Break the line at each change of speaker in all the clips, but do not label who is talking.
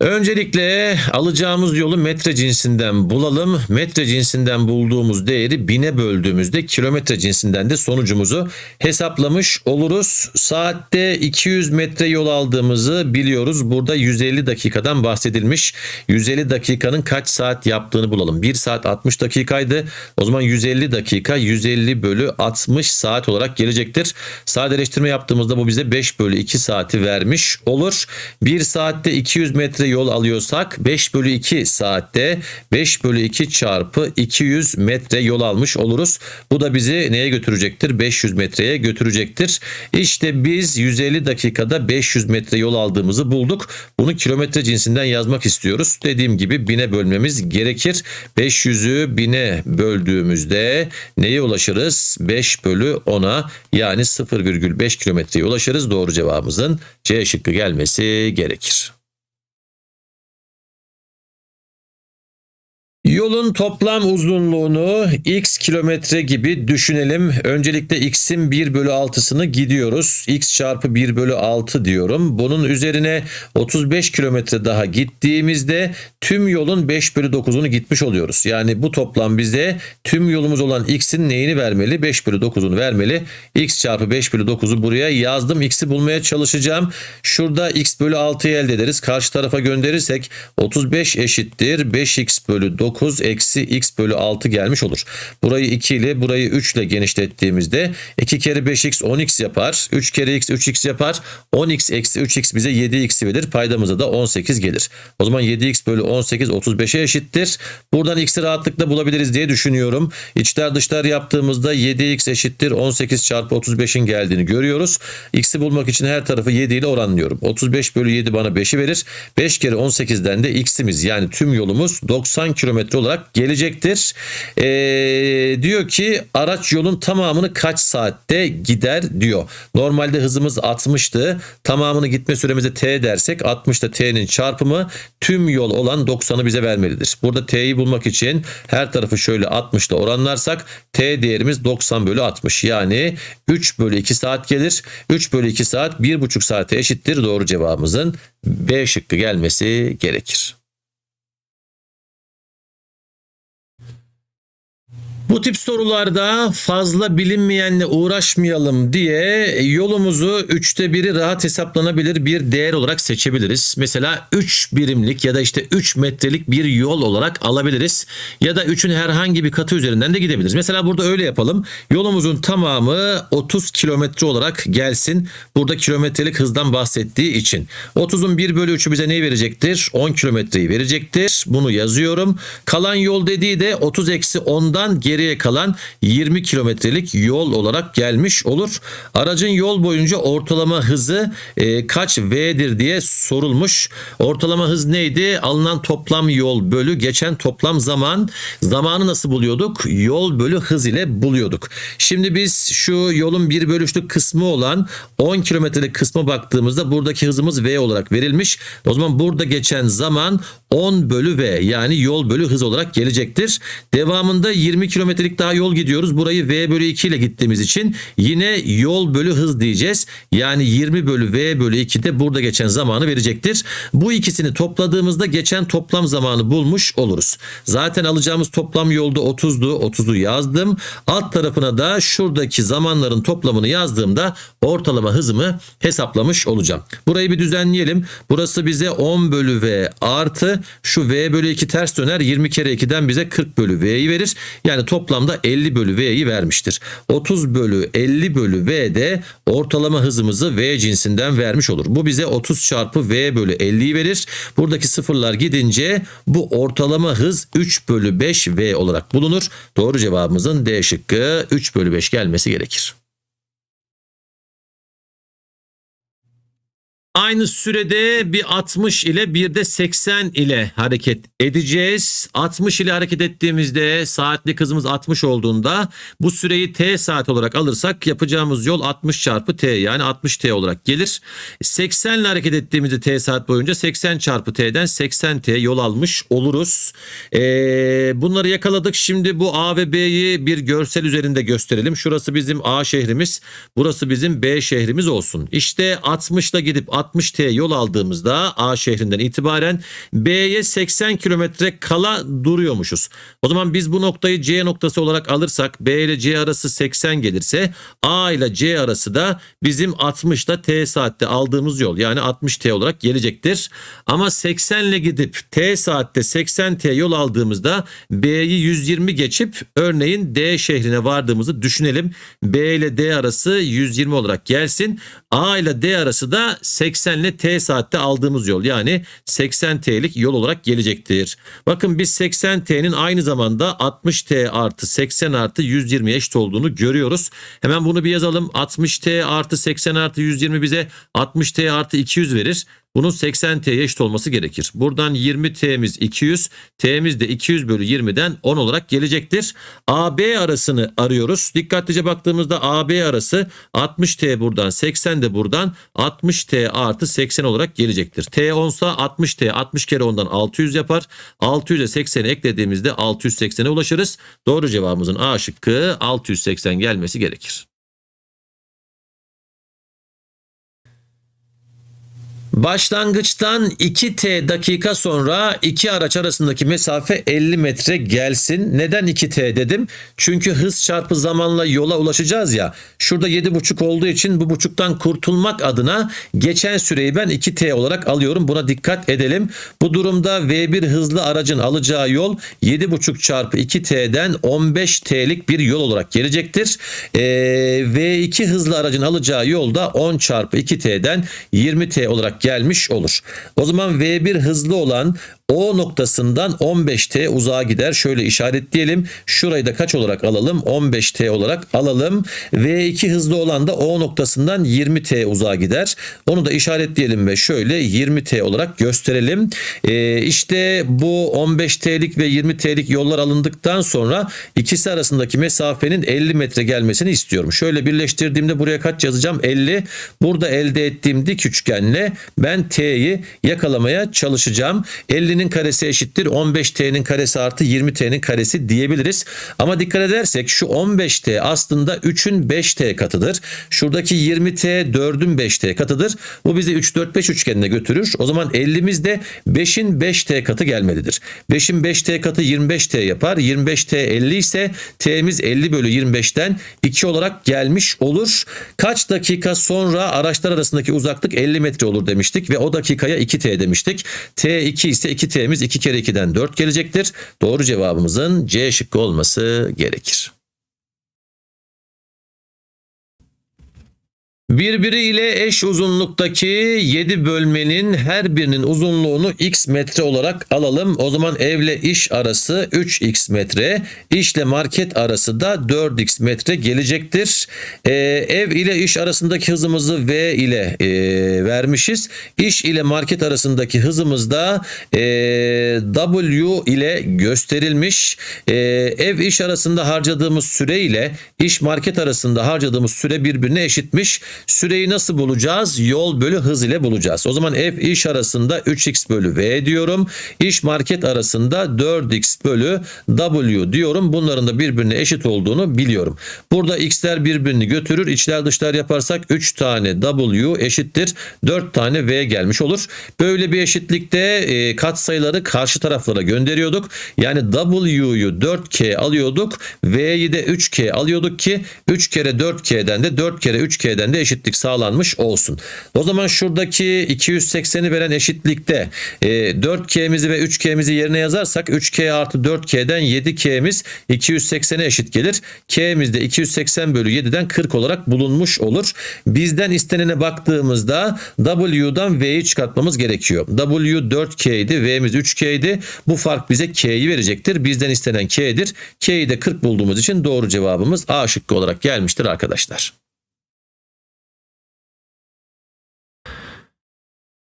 Öncelikle alacağımız yolu metre cinsinden bulalım. Metre cinsinden bulduğumuz değeri bine böldüğümüzde kilometre cinsinden de sonucumuzu hesaplamış oluruz. Saatte 200 metre yol aldığımızı biliyoruz. Burada 150 dakikadan bahsedilmiş. 150 dakikanın kaç saat yaptığını bulalım. 1 saat 60 dakikaydı. O zaman 150 dakika 150 bölü 60 saat olarak gelecektir. Sadeleştirme yaptığımızda bu bize 5 bölü 2 saati vermiş olur. 1 saatte 200 metre yol alıyorsak 5 bölü 2 saatte 5 bölü 2 çarpı 200 metre yol almış oluruz. Bu da bizi neye götürecektir? 500 metreye götürecektir. İşte biz 150 dakikada 500 metre yol aldığımızı bulduk. Bunu kilometre cinsinden yazmak istiyoruz. Dediğim gibi bine bölmemiz gerekir. 500'ü bine böldüğümüzde neye ulaşırız? 5 bölü 10'a yani 0,5 kilometreye ulaşırız. Doğru cevabımızın C şıkkı gelmesi gerekir. Yolun toplam uzunluğunu x kilometre gibi düşünelim. Öncelikle x'in 1 bölü 6'sını gidiyoruz. x çarpı 1 bölü 6 diyorum. Bunun üzerine 35 kilometre daha gittiğimizde tüm yolun 5 bölü 9'unu gitmiş oluyoruz. Yani bu toplam bize tüm yolumuz olan x'in neyini vermeli? 5 bölü 9'unu vermeli. x çarpı 5 bölü 9'u buraya yazdım. x'i bulmaya çalışacağım. Şurada x bölü 6'yı elde ederiz. Karşı tarafa gönderirsek 35 eşittir 5x bölü 9 9 eksi x bölü 6 gelmiş olur. Burayı 2 ile burayı 3 ile genişlettiğimizde 2 kere 5x 10x yapar. 3 kere x 3x yapar. 10x eksi 3x bize 7 x verir. Paydamıza da 18 gelir. O zaman 7x bölü 18 35'e eşittir. Buradan x'i rahatlıkla bulabiliriz diye düşünüyorum. İçler dışlar yaptığımızda 7x eşittir 18 çarpı 35'in geldiğini görüyoruz. x'i bulmak için her tarafı 7 ile oranlıyorum. 35 bölü 7 bana 5'i verir. 5 kere 18'den de x'imiz yani tüm yolumuz 90 km kilometre olarak gelecektir. E, diyor ki araç yolun tamamını kaç saatte gider diyor. Normalde hızımız 60'tı. Tamamını gitme süremize t dersek 60'ta t'nin çarpımı tüm yol olan 90'ı bize vermelidir. Burada t'yi bulmak için her tarafı şöyle 60'ta oranlarsak t değerimiz 90 bölü 60. Yani 3 bölü 2 saat gelir. 3 bölü 2 saat 1,5 saate eşittir. Doğru cevabımızın B şıkkı gelmesi gerekir. Bu tip sorularda fazla bilinmeyenle uğraşmayalım diye yolumuzu üçte biri rahat hesaplanabilir bir değer olarak seçebiliriz. Mesela 3 birimlik ya da işte 3 metrelik bir yol olarak alabiliriz. Ya da 3'ün herhangi bir katı üzerinden de gidebiliriz. Mesela burada öyle yapalım. Yolumuzun tamamı 30 kilometre olarak gelsin. Burada kilometrelik hızdan bahsettiği için. 30'un 1 bölü 3'ü bize neyi verecektir? 10 kilometreyi verecektir. Bunu yazıyorum. Kalan yol dediği de 30 eksi 10'dan geri geriye kalan 20 kilometrelik yol olarak gelmiş olur. Aracın yol boyunca ortalama hızı e, kaç V'dir diye sorulmuş. Ortalama hız neydi? Alınan toplam yol bölü geçen toplam zaman. Zamanı nasıl buluyorduk? Yol bölü hız ile buluyorduk. Şimdi biz şu yolun bir bölüşlük kısmı olan 10 kilometrelik kısma baktığımızda buradaki hızımız V olarak verilmiş. O zaman burada geçen zaman 10 bölü V yani yol bölü hız olarak gelecektir. Devamında 20 kilometre kilometrelik daha yol gidiyoruz. Burayı V bölü 2 ile gittiğimiz için yine yol bölü hız diyeceğiz. Yani 20 bölü V bölü 2 de burada geçen zamanı verecektir. Bu ikisini topladığımızda geçen toplam zamanı bulmuş oluruz. Zaten alacağımız toplam yolda 30'du. 30'u yazdım. Alt tarafına da şuradaki zamanların toplamını yazdığımda ortalama hızımı hesaplamış olacağım. Burayı bir düzenleyelim. Burası bize 10 bölü V artı şu V bölü 2 ters döner. 20 kere 2'den bize 40 bölü V'yi verir. Yani toplam toplamda 50 bölü V'yi vermiştir. 30 bölü 50 bölü V de ortalama hızımızı V cinsinden vermiş olur. Bu bize 30 çarpı V bölü 50'yi verir. Buradaki sıfırlar gidince bu ortalama hız 3 bölü 5 V olarak bulunur. Doğru cevabımızın D şıkkı 3 bölü 5 gelmesi gerekir. Aynı sürede bir 60 ile bir de 80 ile hareket edeceğiz. 60 ile hareket ettiğimizde saatli kızımız 60 olduğunda bu süreyi t saat olarak alırsak yapacağımız yol 60 çarpı t yani 60 t olarak gelir. 80 ile hareket ettiğimizde t saat boyunca 80 çarpı t'den 80 t yol almış oluruz. Ee, bunları yakaladık. Şimdi bu a ve b'yi bir görsel üzerinde gösterelim. Şurası bizim a şehrimiz. Burası bizim b şehrimiz olsun. İşte 60 ile gidip 60 60T yol aldığımızda A şehrinden itibaren B'ye 80 kilometre kala duruyormuşuz. O zaman biz bu noktayı C noktası olarak alırsak B ile C arası 80 gelirse A ile C arası da bizim 60'da T saatte aldığımız yol yani 60T olarak gelecektir. Ama 80 ile gidip T saatte 80T yol aldığımızda B'yi 120 geçip örneğin D şehrine vardığımızı düşünelim. B ile D arası 120 olarak gelsin. A ile D arası da 80 80 ile T saatte aldığımız yol yani 80 T'lik yol olarak gelecektir. Bakın biz 80 T'nin aynı zamanda 60 T artı 80 artı 120 eşit olduğunu görüyoruz. Hemen bunu bir yazalım 60 T artı 80 artı 120 bize 60 T artı 200 verir. Bunun 80 T'ye eşit olması gerekir. Buradan 20 T'miz 200. T'miz de 200 bölü 20'den 10 olarak gelecektir. AB arasını arıyoruz. Dikkatlice baktığımızda AB arası 60 T buradan 80 de buradan 60 T artı 80 olarak gelecektir. T 10 ise 60 T 60 kere 10'dan 600 yapar. 600'e 80'i eklediğimizde 680'e ulaşırız. Doğru cevabımızın A şıkkı 680 gelmesi gerekir. Başlangıçtan 2T dakika sonra iki araç arasındaki mesafe 50 metre gelsin. Neden 2T dedim? Çünkü hız çarpı zamanla yola ulaşacağız ya. Şurada 7,5 olduğu için bu buçuktan kurtulmak adına geçen süreyi ben 2T olarak alıyorum. Buna dikkat edelim. Bu durumda V1 hızlı aracın alacağı yol 7,5 çarpı 2T'den 15T'lik bir yol olarak gelecektir. Ee, V2 hızlı aracın alacağı yolda 10 çarpı 2T'den 20T olarak gelecektir gelmiş olur. O zaman V1 hızlı olan o noktasından 15T uzağa gider. Şöyle işaretleyelim. Şurayı da kaç olarak alalım? 15T olarak alalım. V2 hızlı olan da O noktasından 20T uzağa gider. Onu da işaretleyelim ve şöyle 20T olarak gösterelim. Ee, işte bu 15T'lik ve 20T'lik yollar alındıktan sonra ikisi arasındaki mesafenin 50 metre gelmesini istiyorum. Şöyle birleştirdiğimde buraya kaç yazacağım? 50. Burada elde ettiğim dik üçgenle ben T'yi yakalamaya çalışacağım. 50 2'nin karesi eşittir 15t'nin karesi artı 20t'nin karesi diyebiliriz. Ama dikkat edersek şu 15t aslında 3'ün 5t katıdır. Şuradaki 20t 4'ün 5t katıdır. Bu bizi 3 4 5 üçgenine götürür. O zaman 50'miz de 5'in 5t katı gelmelidir. 5'in 5t katı 25t yapar. 25t 50 ise t'miz 50 bölü 25'ten 2 olarak gelmiş olur. Kaç dakika sonra araçlar arasındaki uzaklık 50 metre olur demiştik ve o dakikaya 2t demiştik. t 2 ise 2 2T'miz 2 kere 2'den 4 gelecektir. Doğru cevabımızın C şıkkı olması gerekir. Birbiriyle eş uzunluktaki 7 bölmenin her birinin uzunluğunu x metre olarak alalım. O zaman evle iş arası 3x metre, işle market arası da 4x metre gelecektir. Ee, ev ile iş arasındaki hızımızı v ile e, vermişiz. İş ile market arasındaki hızımız da e, w ile gösterilmiş. E, ev iş arasında harcadığımız süre ile iş market arasında harcadığımız süre birbirine eşitmiş. Süreyi nasıl bulacağız? Yol bölü hız ile bulacağız. O zaman F iş arasında 3x bölü V diyorum. İş market arasında 4x bölü W diyorum. Bunların da birbirine eşit olduğunu biliyorum. Burada x'ler birbirini götürür. İçler dışlar yaparsak 3 tane W eşittir. 4 tane V gelmiş olur. Böyle bir eşitlikte e, katsayıları karşı taraflara gönderiyorduk. Yani W'yu 4K alıyorduk. V'yi de 3K alıyorduk ki 3 kere 4K'den de 4 kere 3K'den de eşit eşitlik sağlanmış olsun. O zaman şuradaki 280'i veren eşitlikte 4K'mizi e, ve 3K'mizi yerine yazarsak 3K artı 4K'den 7K'miz 280'e eşit gelir. K'miz de 280 bölü 7'den 40 olarak bulunmuş olur. Bizden istenene baktığımızda W'dan V'yi çıkartmamız gerekiyor. W 4K idi V'miz 3K idi. Bu fark bize K'yi verecektir. Bizden istenen K'dir. K'yi de 40 bulduğumuz için doğru cevabımız A şıkkı olarak gelmiştir arkadaşlar.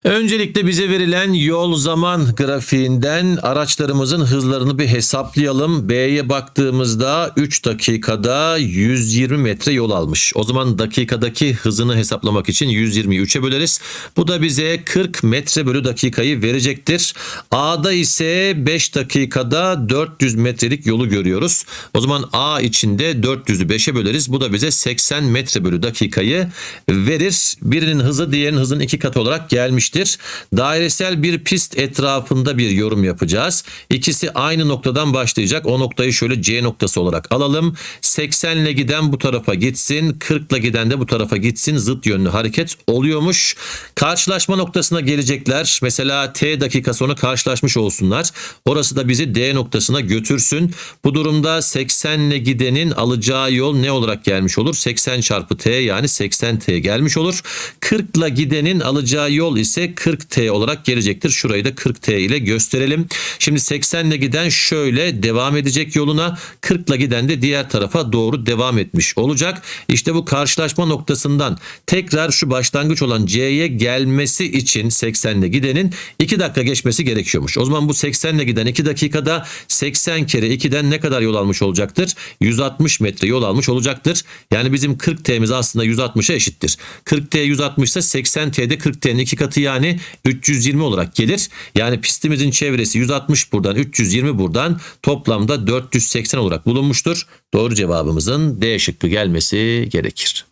Öncelikle bize verilen yol zaman grafiğinden araçlarımızın hızlarını bir hesaplayalım. B'ye baktığımızda 3 dakikada 120 metre yol almış. O zaman dakikadaki hızını hesaplamak için 120'yi 3'e böleriz. Bu da bize 40 metre bölü dakikayı verecektir. A'da ise 5 dakikada 400 metrelik yolu görüyoruz. O zaman A içinde 400'ü 5'e böleriz. Bu da bize 80 metre bölü dakikayı verir. Birinin hızı diğerinin hızının iki katı olarak gelmiştir eşittir. Dairesel bir pist etrafında bir yorum yapacağız. İkisi aynı noktadan başlayacak. O noktayı şöyle C noktası olarak alalım. 80 ile giden bu tarafa gitsin. 40 ile giden de bu tarafa gitsin. Zıt yönlü hareket oluyormuş. Karşılaşma noktasına gelecekler. Mesela T dakika sonra karşılaşmış olsunlar. Orası da bizi D noktasına götürsün. Bu durumda 80 ile gidenin alacağı yol ne olarak gelmiş olur? 80 çarpı T yani 80 T gelmiş olur. 40 ile gidenin alacağı yol ise ise 40T olarak gelecektir. Şurayı da 40T ile gösterelim. Şimdi 80 ile giden şöyle devam edecek yoluna 40 ile giden de diğer tarafa doğru devam etmiş olacak. İşte bu karşılaşma noktasından tekrar şu başlangıç olan C'ye gelmesi için 80 ile gidenin 2 dakika geçmesi gerekiyormuş. O zaman bu 80 ile giden 2 dakikada 80 kere 2'den ne kadar yol almış olacaktır? 160 metre yol almış olacaktır. Yani bizim 40T'miz aslında 160'a eşittir. 40T 160 ise 80T'de 40T'nin 2 katı yani yani 320 olarak gelir. Yani pistimizin çevresi 160 buradan 320 buradan toplamda 480 olarak bulunmuştur. Doğru cevabımızın D şıkkı gelmesi gerekir.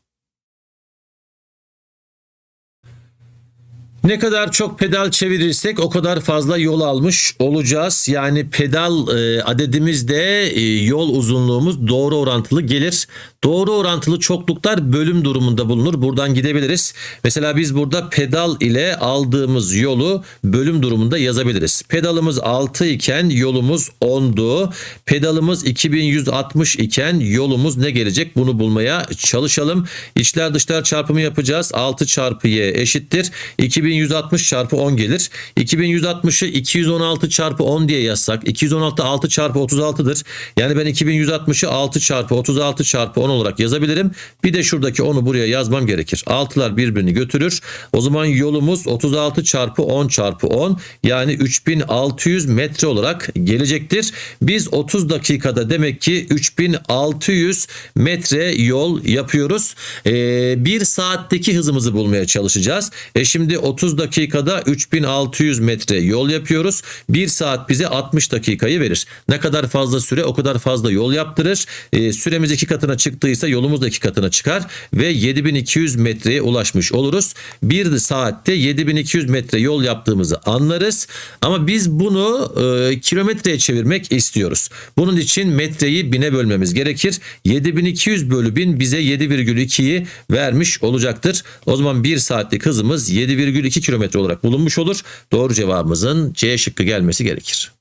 Ne kadar çok pedal çevirirsek o kadar fazla yol almış olacağız. Yani pedal e, adedimiz e, yol uzunluğumuz doğru orantılı gelir. Doğru orantılı çokluklar bölüm durumunda bulunur. Buradan gidebiliriz. Mesela biz burada pedal ile aldığımız yolu bölüm durumunda yazabiliriz. Pedalımız 6 iken yolumuz 10'du. Pedalımız 2160 iken yolumuz ne gelecek bunu bulmaya çalışalım. İçler dışlar çarpımı yapacağız. 6 çarpı y eşittir. 2160. 2160 çarpı 10 gelir. 2160'ı 216 çarpı 10 diye yazsak 216 6 çarpı 36'dır. Yani ben 2160'ı 6 çarpı 36 çarpı 10 olarak yazabilirim. Bir de şuradaki 10'u buraya yazmam gerekir. 6'lar birbirini götürür. O zaman yolumuz 36 çarpı 10 çarpı 10 yani 3600 metre olarak gelecektir. Biz 30 dakikada demek ki 3600 metre yol yapıyoruz. Ee, bir saatteki hızımızı bulmaya çalışacağız. E şimdi 30 30 dakikada 3600 metre yol yapıyoruz. 1 saat bize 60 dakikayı verir. Ne kadar fazla süre o kadar fazla yol yaptırır. E, süremiz iki katına çıktıysa yolumuz da iki katına çıkar ve 7200 metreye ulaşmış oluruz. 1 saatte 7200 metre yol yaptığımızı anlarız. Ama biz bunu e, kilometreye çevirmek istiyoruz. Bunun için metreyi bine bölmemiz gerekir. 7200 bölü 1000 bize 7,2'yi vermiş olacaktır. O zaman 1 saatlik hızımız 7,2 kilometre olarak bulunmuş olur. Doğru cevabımızın C şıkkı gelmesi gerekir.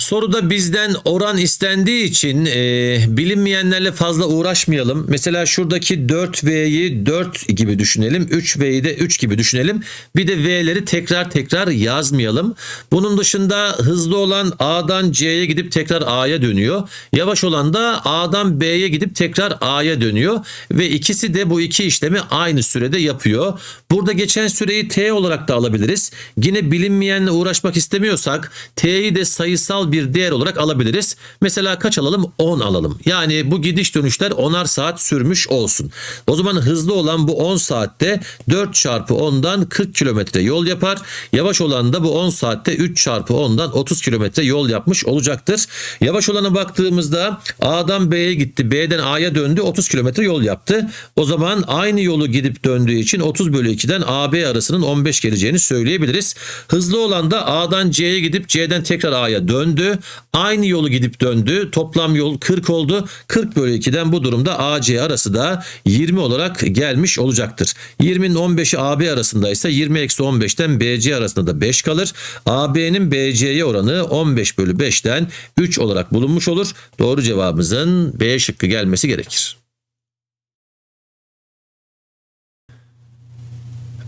Soruda bizden oran istendiği için e, bilinmeyenlerle fazla uğraşmayalım. Mesela şuradaki 4V'yi 4 gibi düşünelim. 3V'yi de 3 gibi düşünelim. Bir de V'leri tekrar tekrar yazmayalım. Bunun dışında hızlı olan A'dan C'ye gidip tekrar A'ya dönüyor. Yavaş olan da A'dan B'ye gidip tekrar A'ya dönüyor. Ve ikisi de bu iki işlemi aynı sürede yapıyor. Burada geçen süreyi T olarak da alabiliriz. Yine bilinmeyenle uğraşmak istemiyorsak T'yi de sayısal bir değer olarak alabiliriz. Mesela kaç alalım? 10 alalım. Yani bu gidiş dönüşler 10'ar saat sürmüş olsun. O zaman hızlı olan bu 10 saatte 4 çarpı 10'dan 40 kilometre yol yapar. Yavaş olan da bu 10 saatte 3 çarpı 10'dan 30 kilometre yol yapmış olacaktır. Yavaş olana baktığımızda A'dan B'ye gitti. B'den A'ya döndü. 30 kilometre yol yaptı. O zaman aynı yolu gidip döndüğü için 30 bölü 2'den AB arasının 15 geleceğini söyleyebiliriz. Hızlı olan da A'dan C'ye gidip C'den tekrar A'ya döndü döndü. Aynı yolu gidip döndü. Toplam yol 40 oldu. 40 bölü 2'den bu durumda AC arası da 20 olarak gelmiş olacaktır. 20'nin 15'i AB arasında ise 20 eksi 15'ten BC arasında da 5 kalır. AB'nin BC'ye oranı 15 bölü 5'ten 3 olarak bulunmuş olur. Doğru cevabımızın B şıkkı gelmesi gerekir.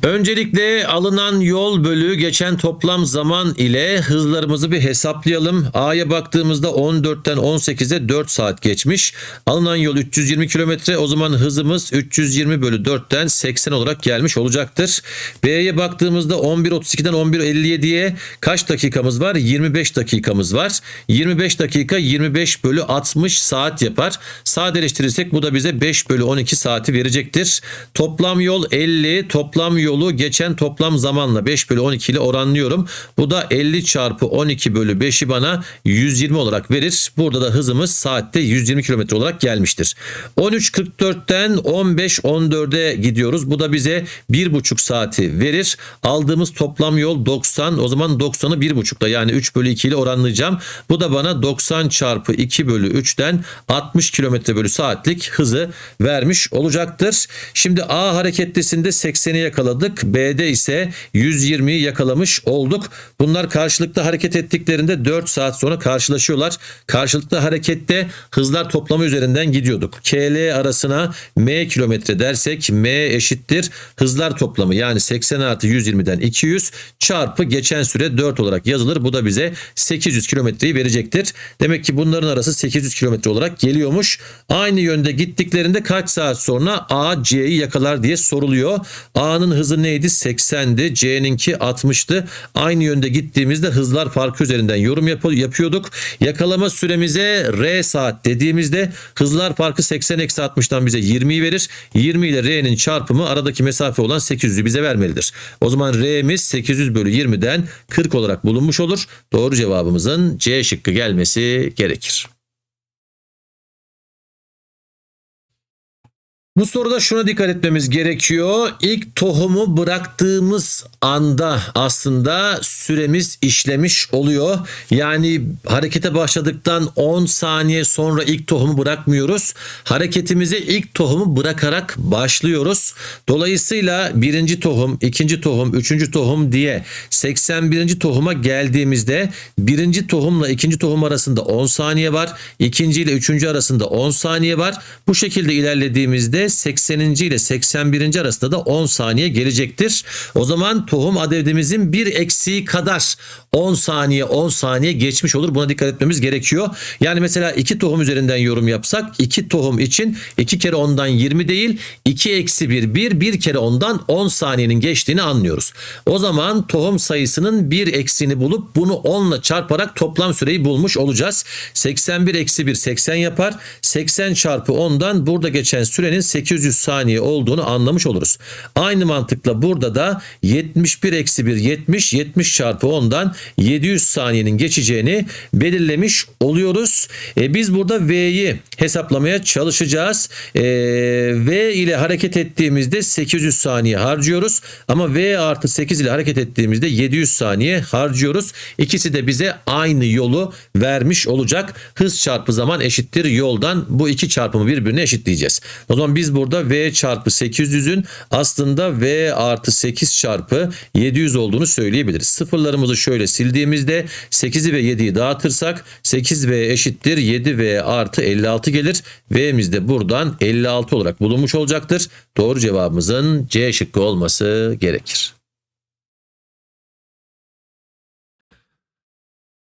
Öncelikle alınan yol bölü geçen toplam zaman ile hızlarımızı bir hesaplayalım. A'ya baktığımızda 14'ten 18'e 4 saat geçmiş. Alınan yol 320 kilometre o zaman hızımız 320 bölü 4'ten 80 olarak gelmiş olacaktır. B'ye baktığımızda 11.32'den 11.57'ye kaç dakikamız var? 25 dakikamız var. 25 dakika 25 bölü 60 saat yapar. Sadeleştirirsek bu da bize 5 bölü 12 saati verecektir. Toplam yol 50 toplam yol yolu geçen toplam zamanla 5 bölü 12 ile oranlıyorum. Bu da 50 çarpı 12 bölü 5'i bana 120 olarak verir. Burada da hızımız saatte 120 km olarak gelmiştir. 13.44'ten 15.14'e gidiyoruz. Bu da bize 1.5 saati verir. Aldığımız toplam yol 90. O zaman 90'ı 1.5'da yani 3 bölü 2 ile oranlayacağım. Bu da bana 90 çarpı 2 bölü 3'ten 60 km bölü saatlik hızı vermiş olacaktır. Şimdi A hareketlisinde 80'i yakaladı yakaladık. B'de ise 120'yi yakalamış olduk. Bunlar karşılıklı hareket ettiklerinde 4 saat sonra karşılaşıyorlar. Karşılıklı harekette hızlar toplamı üzerinden gidiyorduk. KL arasına M kilometre dersek M eşittir hızlar toplamı yani 80 artı 120'den 200 çarpı geçen süre 4 olarak yazılır. Bu da bize 800 kilometreyi verecektir. Demek ki bunların arası 800 kilometre olarak geliyormuş. Aynı yönde gittiklerinde kaç saat sonra A C'yi yakalar diye soruluyor. A'nın hızı hızı neydi? 80'di. C'ninki 60'tı. Aynı yönde gittiğimizde hızlar farkı üzerinden yorum yap yapıyorduk. Yakalama süremize R saat dediğimizde hızlar farkı 80 60dan bize 20'yi verir. 20 ile R'nin çarpımı aradaki mesafe olan 800'ü bize vermelidir. O zaman R'miz 800 bölü 20'den 40 olarak bulunmuş olur. Doğru cevabımızın C şıkkı gelmesi gerekir. Bu soruda şuna dikkat etmemiz gerekiyor. İlk tohumu bıraktığımız anda aslında süremiz işlemiş oluyor. Yani harekete başladıktan 10 saniye sonra ilk tohumu bırakmıyoruz. Hareketimize ilk tohumu bırakarak başlıyoruz. Dolayısıyla birinci tohum, ikinci tohum, üçüncü tohum diye 81. tohuma geldiğimizde birinci tohumla ikinci tohum arasında 10 saniye var. İkinci ile üçüncü arasında 10 saniye var. Bu şekilde ilerlediğimizde 80. ile 81. arasında da 10 saniye gelecektir. O zaman tohum adedimizin bir eksiği kadar 10 saniye 10 saniye geçmiş olur. Buna dikkat etmemiz gerekiyor. Yani mesela 2 tohum üzerinden yorum yapsak 2 tohum için 2 kere 10'dan 20 değil 2 eksi 1 1 1 kere 10'dan 10 saniyenin geçtiğini anlıyoruz. O zaman tohum sayısının 1 eksiğini bulup bunu 10 ile çarparak toplam süreyi bulmuş olacağız. 81 eksi 1 80 yapar. 80 çarpı 10'dan burada geçen sürenin 800 saniye olduğunu anlamış oluruz. Aynı mantıkla burada da 71 eksi 1 70 70 çarpı 10'dan 700 saniyenin geçeceğini belirlemiş oluyoruz. E, biz burada V'yi hesaplamaya çalışacağız. E, v ile hareket ettiğimizde 800 saniye harcıyoruz. Ama V artı 8 ile hareket ettiğimizde 700 saniye harcıyoruz. İkisi de bize aynı yolu vermiş olacak. Hız çarpı zaman eşittir yoldan bu iki çarpımı birbirine eşitleyeceğiz. O zaman biz biz burada V çarpı 800'ün aslında V artı 8 çarpı 700 olduğunu söyleyebiliriz. Sıfırlarımızı şöyle sildiğimizde 8'i ve 7'yi dağıtırsak 8V eşittir 7V artı 56 gelir. V'miz de buradan 56 olarak bulunmuş olacaktır. Doğru cevabımızın C şıkkı olması gerekir.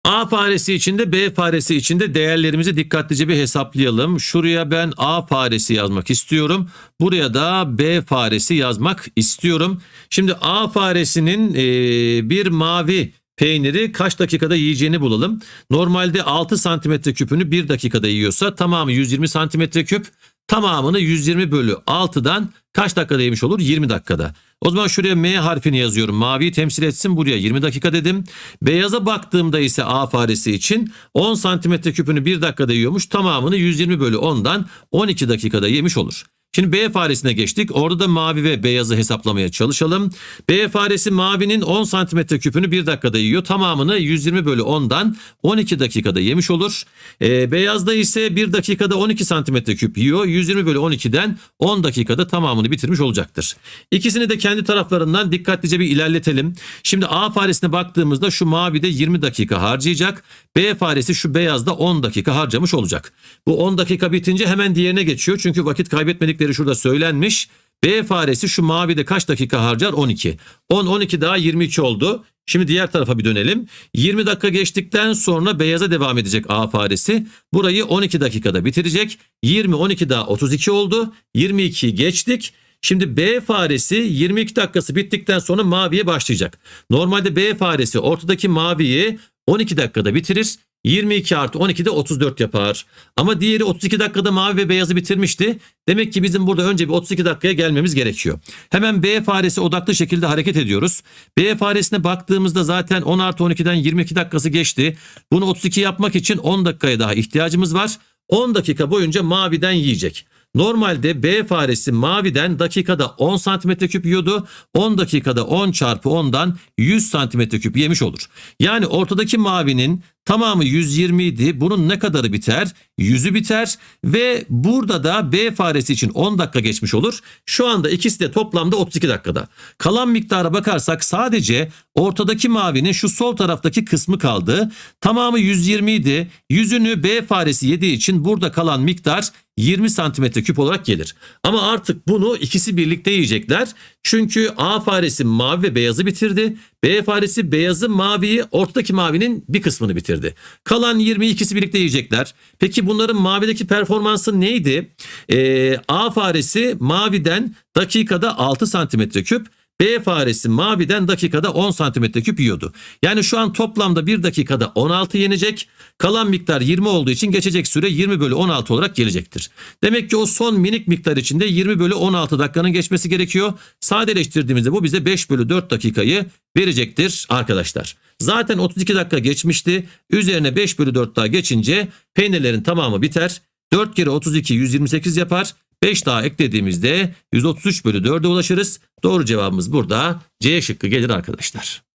A faresi içinde B faresi içinde değerlerimizi dikkatlice bir hesaplayalım. Şuraya ben A faresi yazmak istiyorum. Buraya da B faresi yazmak istiyorum. Şimdi A faresinin e, bir mavi peyniri kaç dakikada yiyeceğini bulalım. Normalde 6 santimetre küpünü 1 dakikada yiyorsa tamamı 120 santimetre küp tamamını 120 bölü 6'dan kaç dakikada yemiş olur? 20 dakikada. O zaman şuraya M harfini yazıyorum. Mavi temsil etsin buraya 20 dakika dedim. Beyaza baktığımda ise A faresi için 10 santimetre küpünü 1 dakikada yiyormuş. Tamamını 120 bölü 10'dan 12 dakikada yemiş olur. Şimdi B faresine geçtik. Orada da mavi ve beyazı hesaplamaya çalışalım. B faresi mavinin 10 santimetre küpünü 1 dakikada yiyor. Tamamını 120 bölü 10'dan 12 dakikada yemiş olur. E, beyazda ise 1 dakikada 12 santimetre küp yiyor. 120 bölü 12'den 10 dakikada tamamını bitirmiş olacaktır. İkisini de kendi taraflarından dikkatlice bir ilerletelim. Şimdi A faresine baktığımızda şu mavi de 20 dakika harcayacak. B faresi şu beyazda 10 dakika harcamış olacak. Bu 10 dakika bitince hemen diğerine geçiyor. Çünkü vakit kaybetmedik Örnekleri şurada söylenmiş. B faresi şu mavide kaç dakika harcar? 12. 10 12 daha 22 oldu. Şimdi diğer tarafa bir dönelim. 20 dakika geçtikten sonra beyaza devam edecek A faresi. Burayı 12 dakikada bitirecek. 20 12 daha 32 oldu. 22 geçtik. Şimdi B faresi 22 dakikası bittikten sonra maviye başlayacak. Normalde B faresi ortadaki maviyi 12 dakikada bitirir. 22 artı 12 de 34 yapar. Ama diğeri 32 dakikada mavi ve beyazı bitirmişti. Demek ki bizim burada önce bir 32 dakikaya gelmemiz gerekiyor. Hemen B faresi odaklı şekilde hareket ediyoruz. B faresine baktığımızda zaten 10 artı 12'den 22 dakikası geçti. Bunu 32 yapmak için 10 dakikaya daha ihtiyacımız var. 10 dakika boyunca maviden yiyecek. Normalde B faresi maviden dakikada 10 santimetre küp yiyordu. 10 dakikada 10 çarpı 10'dan 100 santimetre küp yemiş olur. Yani ortadaki mavinin Tamamı 120 idi. Bunun ne kadarı biter? 100'ü biter ve burada da B faresi için 10 dakika geçmiş olur. Şu anda ikisi de toplamda 32 dakikada. Kalan miktara bakarsak sadece ortadaki mavinin şu sol taraftaki kısmı kaldı. Tamamı 120 idi. 100'ünü B faresi yediği için burada kalan miktar 20 santimetre küp olarak gelir. Ama artık bunu ikisi birlikte yiyecekler. Çünkü A faresi mavi ve beyazı bitirdi. B faresi beyazı maviyi ortadaki mavinin bir kısmını bitirdi. Kalan 22'si birlikte yiyecekler. Peki bunların mavideki performansı neydi? Ee, A faresi maviden dakikada 6 santimetre küp. B faresi maviden dakikada 10 santimetre küp yiyordu. Yani şu an toplamda bir dakikada 16 yenecek. Kalan miktar 20 olduğu için geçecek süre 20 bölü 16 olarak gelecektir. Demek ki o son minik miktar içinde 20 bölü 16 dakikanın geçmesi gerekiyor. Sadeleştirdiğimizde bu bize 5 bölü 4 dakikayı verecektir arkadaşlar. Zaten 32 dakika geçmişti. Üzerine 5 bölü 4 daha geçince peynirlerin tamamı biter. 4 kere 32 128 yapar. 5 daha eklediğimizde 133 bölü 4'e ulaşırız. Doğru cevabımız burada C şıkkı gelir arkadaşlar.